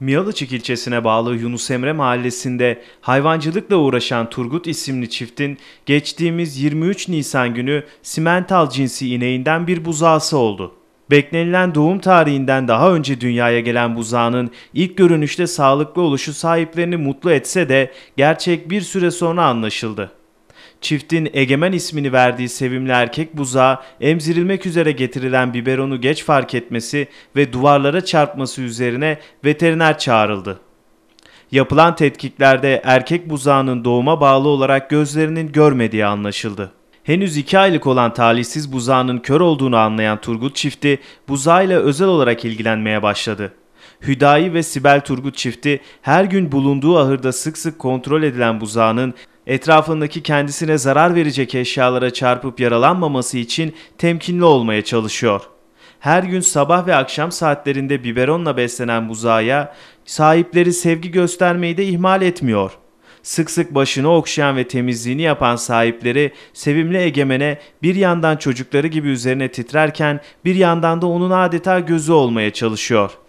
Miyalıçık ilçesine bağlı Yunus Emre mahallesinde hayvancılıkla uğraşan Turgut isimli çiftin geçtiğimiz 23 Nisan günü simental cinsi ineğinden bir buzağısı oldu. Beklenilen doğum tarihinden daha önce dünyaya gelen buzağının ilk görünüşte sağlıklı oluşu sahiplerini mutlu etse de gerçek bir süre sonra anlaşıldı. Çiftin egemen ismini verdiği sevimli erkek buzağı emzirilmek üzere getirilen biberonu geç fark etmesi ve duvarlara çarpması üzerine veteriner çağrıldı. Yapılan tetkiklerde erkek buzağının doğuma bağlı olarak gözlerinin görmediği anlaşıldı. Henüz 2 aylık olan talihsiz buzağının kör olduğunu anlayan Turgut çifti buzağıyla özel olarak ilgilenmeye başladı. Hüdayi ve Sibel Turgut çifti her gün bulunduğu ahırda sık sık kontrol edilen buzağının Etrafındaki kendisine zarar verecek eşyalara çarpıp yaralanmaması için temkinli olmaya çalışıyor. Her gün sabah ve akşam saatlerinde biberonla beslenen buzağıya sahipleri sevgi göstermeyi de ihmal etmiyor.'' sık sık başını okşayan ve temizliğini yapan sahipleri sevimli egemene bir yandan çocukları gibi üzerine titrerken bir yandan da onun adeta gözü olmaya çalışıyor.''